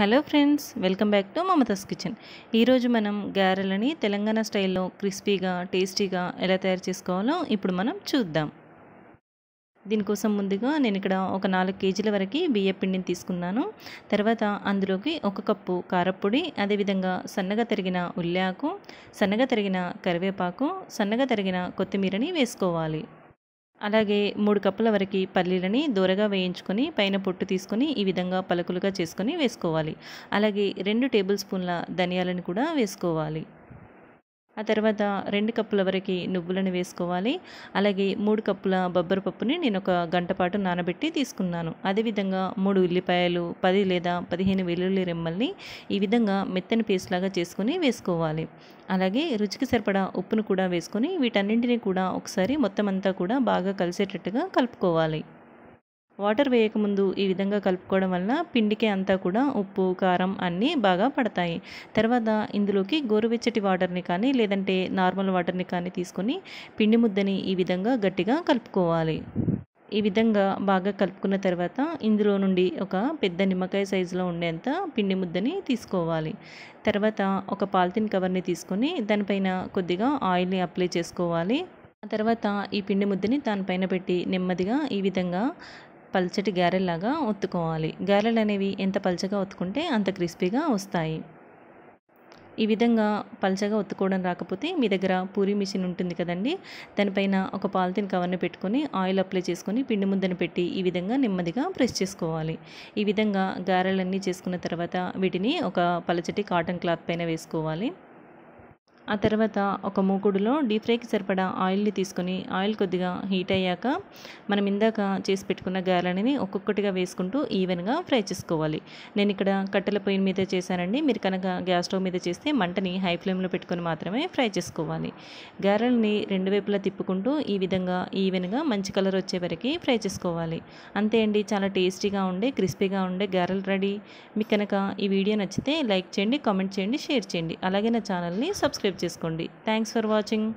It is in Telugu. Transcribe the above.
hello friends welcome back to Mamatha's kitchen ఈరోజు మనం గారెలని తెలంగాణ స్టైల్లో క్రిస్పీగా టేస్టీగా ఎలా తయారు చేసుకోవాలో ఇప్పుడు మనం చూద్దాం దీనికోసం ముందుగా నేను ఇక్కడ ఒక నాలుగు కేజీల వరకు బియ్యపిండిని తీసుకున్నాను తర్వాత అందులోకి ఒక కప్పు కారప్పొడి అదేవిధంగా సన్నగా తరిగిన ఉల్లి ఆకు సన్నగా తరిగిన కరివేపాకు సన్నగా తరిగిన కొత్తిమీరని వేసుకోవాలి అలాగే మూడు కప్పుల వరకు పల్లీలని దూరగా వేయించుకొని పైన పొట్టు తీసుకొని ఈ విధంగా పలుకులుగా చేసుకొని వేసుకోవాలి అలాగే రెండు టేబుల్ స్పూన్ల ధనియాలను కూడా వేసుకోవాలి ఆ తర్వాత రెండు కప్పుల వరకు నువ్వులను వేసుకోవాలి అలాగే మూడు కప్పుల బొబ్బరి పప్పుని నేను ఒక గంట పాటు నానబెట్టి తీసుకున్నాను అదేవిధంగా మూడు ఉల్లిపాయలు పది లేదా పదిహేను వెల్లుల్లి రెమ్మల్ని ఈ విధంగా మెత్తని పేస్ట్ లాగా చేసుకొని వేసుకోవాలి అలాగే రుచికి సరిపడా ఉప్పును కూడా వేసుకొని వీటన్నింటినీ కూడా ఒకసారి మొత్తం అంతా కూడా బాగా కలిసేటట్టుగా కలుపుకోవాలి వాటర్ వేయకముందు ఈ విధంగా కలుపుకోవడం వలన పిండికి అంతా కూడా ఉప్పు కారం అన్నీ బాగా పడతాయి తర్వాత ఇందులోకి గోరువెచ్చటి వాటర్ని కానీ లేదంటే నార్మల్ వాటర్ని కానీ తీసుకొని పిండి ముద్దని ఈ విధంగా గట్టిగా కలుపుకోవాలి ఈ విధంగా బాగా కలుపుకున్న తర్వాత ఇందులో నుండి ఒక పెద్ద నిమ్మకాయ సైజులో ఉండేంత పిండి ముద్దని తీసుకోవాలి తర్వాత ఒక పాలిథిన్ కవర్ని తీసుకొని దానిపైన కొద్దిగా ఆయిల్ని అప్లై చేసుకోవాలి ఆ తర్వాత ఈ పిండి ముద్దని దానిపైన పెట్టి నెమ్మదిగా ఈ విధంగా పల్చటి గారెల్లాగా ఒత్తుకోవాలి గారెలు అనేవి ఎంత పల్చగా ఒత్తుకుంటే అంత క్రిస్పీగా వస్తాయి ఈ విధంగా పలచగా ఒత్తుకోవడం రాకపోతే మీ దగ్గర పూరి మిషన్ ఉంటుంది కదండి దానిపైన ఒక పాలిథిన్ కవర్ని పెట్టుకొని ఆయిల్ అప్లై చేసుకొని పిండి ముద్దను పెట్టి ఈ విధంగా నెమ్మదిగా ప్రెస్ చేసుకోవాలి ఈ విధంగా గారెలన్నీ చేసుకున్న తర్వాత వీటిని ఒక పలచటి కాటన్ క్లాత్ పైన వేసుకోవాలి ఆ తర్వాత ఒక మూకుడులో డీప్ ఫ్రైకి సరిపడా ఆయిల్ని తీసుకొని ఆయిల్ కొద్దిగా హీట్ అయ్యాక మనం ఇందాక చేసి పెట్టుకున్న గారెలని ఒక్కొక్కటిగా వేసుకుంటూ ఈవెన్గా ఫ్రై చేసుకోవాలి నేను ఇక్కడ కట్టెల పొయ్యి మీద చేశానండి మీరు కనుక గ్యాస్ స్టవ్ మీద చేస్తే మంటని హై ఫ్లేమ్లో పెట్టుకొని మాత్రమే ఫ్రై చేసుకోవాలి గారెలని రెండు వైపులా తిప్పుకుంటూ ఈ విధంగా ఈవెన్గా మంచి కలర్ వచ్చే వరకు ఫ్రై చేసుకోవాలి అంతే అండి చాలా టేస్టీగా ఉండే క్రిస్పీగా ఉండే గారెలు రెడీ మీకు కనుక ఈ వీడియో నచ్చితే లైక్ చేయండి కామెంట్ చేయండి షేర్ చేయండి అలాగే నా ఛానల్ని సబ్స్క్రైబ్ చేసుకోండి థ్యాంక్స్ ఫర్ వాచింగ్